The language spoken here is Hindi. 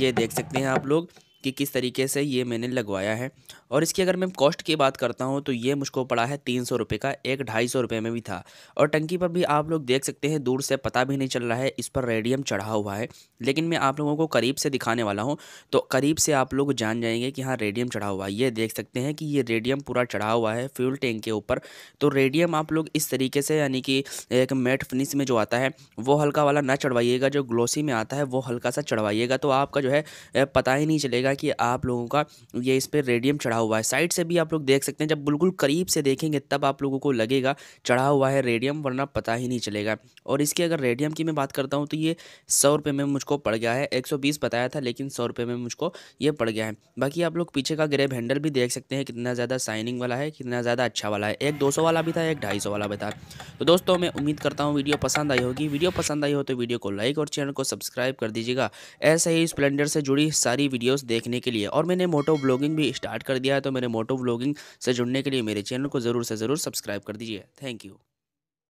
ये देख सकते हैं आप लोग कि किस तरीके से ये मैंने लगवाया है और इसकी अगर मैं कॉस्ट की बात करता हूँ तो ये मुझको पड़ा है तीन सौ रुपये का एक ढाई सौ रुपये में भी था और टंकी पर भी आप लोग देख सकते हैं दूर से पता भी नहीं चल रहा है इस पर रेडियम चढ़ा हुआ है लेकिन मैं आप लोगों को करीब से दिखाने वाला हूँ तो करीब से आप लोग जान जाएंगे कि हाँ रेडियम चढ़ा हुआ है ये देख सकते हैं कि ये रेडियम पूरा चढ़ा हुआ है फ्यूल टैंक के ऊपर तो रेडियम आप लोग इस तरीके से यानी कि एक मेट फिनिश में जो आता है वो हल्का वाला ना चढ़वाइएगा जो ग्लोसी में आता है वो हल्का सा चढ़वाइएगा तो आपका जो है पता ही नहीं चलेगा कि आप लोगों का ये इस पर रेडियम चढ़ा चढ़ा हुआ है साइड से भी आप लोग देख सकते हैं जब बिल्कुल करीब से देखेंगे तब आप लोगों को लगेगा चढ़ा हुआ है रेडियम वरना पता ही नहीं चलेगा और इसकी अगर रेडियम की मैं बात करता हूँ तो ये सौ रुपये में मुझको पड़ गया है एक सौ बीस बताया था लेकिन सौ रुपये में मुझको ये पड़ गया है बाकी आप लोग पीछे का ग्रेब हैंडल भी देख सकते हैं कितना ज़्यादा साइनिंग वाला है कितना ज़्यादा अच्छा वाला है एक दो सौ वाला भी था एक ढाई सौ वाला भी था तो दोस्तों मैं उम्मीद करता हूँ वीडियो पसंद आई होगी वीडियो पसंद आई हो तो वीडियो को लाइक और चैनल को सब्सक्राइब कर दीजिएगा ऐसे ही स्प्लेंडर से जुड़ी सारी वीडियोज़ देखने के लिए और मैंने मोटो ब्लॉगिंग भी स्टार्ट कर दिया दिया है तो मेरे मोटो ब्लॉगिंग से जुड़ने के लिए मेरे चैनल को ज़रूर से ज़रूर सब्सक्राइब कर दीजिए थैंक यू